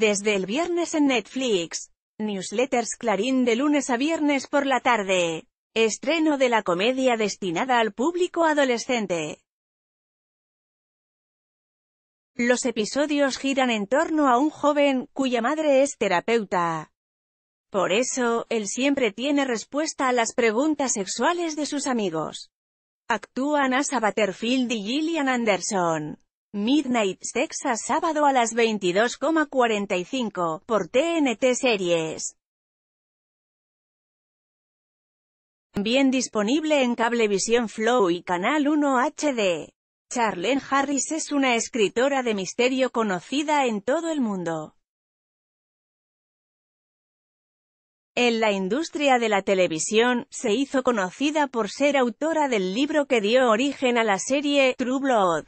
Desde el viernes en Netflix. Newsletters Clarín de lunes a viernes por la tarde. Estreno de la comedia destinada al público adolescente. Los episodios giran en torno a un joven, cuya madre es terapeuta. Por eso, él siempre tiene respuesta a las preguntas sexuales de sus amigos. Actúan Asa Butterfield y Gillian Anderson. Midnight Texas sábado a las 22,45, por TNT Series. Bien disponible en Cablevisión Flow y Canal 1 HD. Charlene Harris es una escritora de misterio conocida en todo el mundo. En la industria de la televisión, se hizo conocida por ser autora del libro que dio origen a la serie True Blood.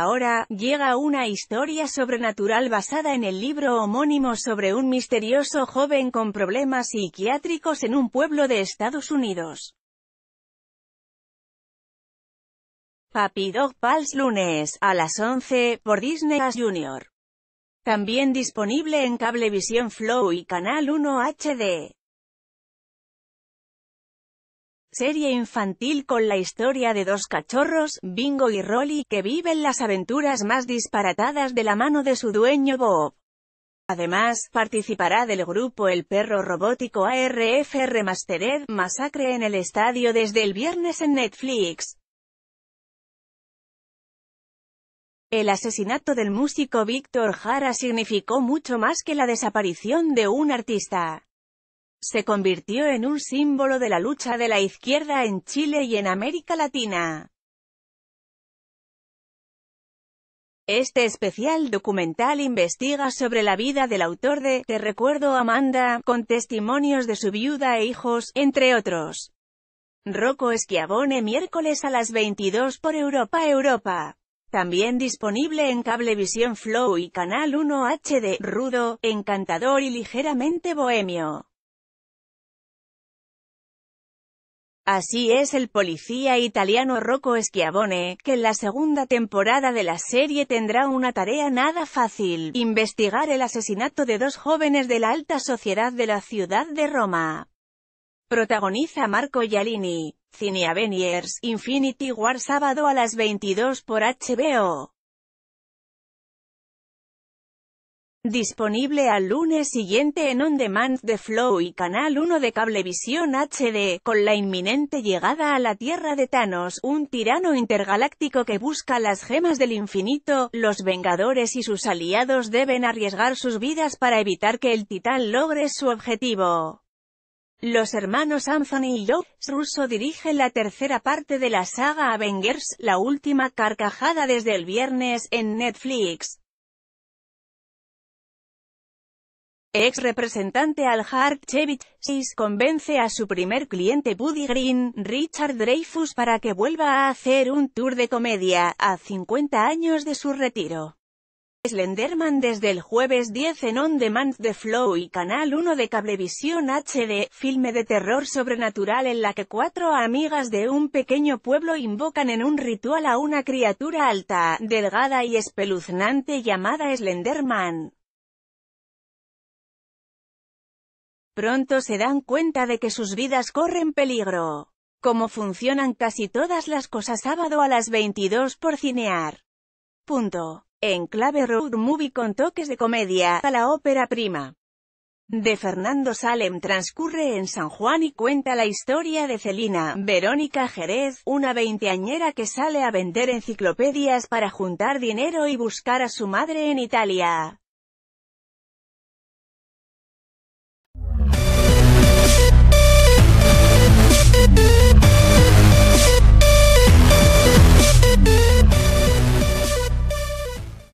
Ahora, llega una historia sobrenatural basada en el libro homónimo sobre un misterioso joven con problemas psiquiátricos en un pueblo de Estados Unidos. Papi Dog Pals lunes, a las 11, por Disney As Junior. También disponible en Cablevisión Flow y Canal 1 HD. Serie infantil con la historia de dos cachorros, Bingo y Rolly, que viven las aventuras más disparatadas de la mano de su dueño Bob. Además, participará del grupo El Perro Robótico ARF Remastered, Masacre en el Estadio desde el viernes en Netflix. El asesinato del músico Víctor Jara significó mucho más que la desaparición de un artista se convirtió en un símbolo de la lucha de la izquierda en Chile y en América Latina. Este especial documental investiga sobre la vida del autor de Te recuerdo Amanda, con testimonios de su viuda e hijos, entre otros. Rocco Esquiabone miércoles a las 22 por Europa Europa. También disponible en Cablevisión Flow y Canal 1 HD, rudo, encantador y ligeramente bohemio. Así es el policía italiano Rocco Schiavone, que en la segunda temporada de la serie tendrá una tarea nada fácil, investigar el asesinato de dos jóvenes de la alta sociedad de la ciudad de Roma. Protagoniza Marco Giallini, Cine Avengers, Infinity War sábado a las 22 por HBO. Disponible al lunes siguiente en On Demand de Flow y Canal 1 de Cablevisión HD, con la inminente llegada a la Tierra de Thanos, un tirano intergaláctico que busca las gemas del infinito, los Vengadores y sus aliados deben arriesgar sus vidas para evitar que el titán logre su objetivo. Los hermanos Anthony y Joe Russo dirigen la tercera parte de la saga Avengers, la última carcajada desde el viernes, en Netflix. Ex representante Al Hartchevich, Seis convence a su primer cliente Buddy Green, Richard Dreyfus para que vuelva a hacer un tour de comedia, a 50 años de su retiro. Slenderman desde el jueves 10 en On Demand de Flow y Canal 1 de Cablevisión HD, filme de terror sobrenatural en la que cuatro amigas de un pequeño pueblo invocan en un ritual a una criatura alta, delgada y espeluznante llamada Slenderman. pronto se dan cuenta de que sus vidas corren peligro. Como funcionan casi todas las cosas sábado a las 22 por cinear. Punto. En clave road movie con toques de comedia, a la ópera prima de Fernando Salem transcurre en San Juan y cuenta la historia de Celina, Verónica Jerez, una veinteañera que sale a vender enciclopedias para juntar dinero y buscar a su madre en Italia.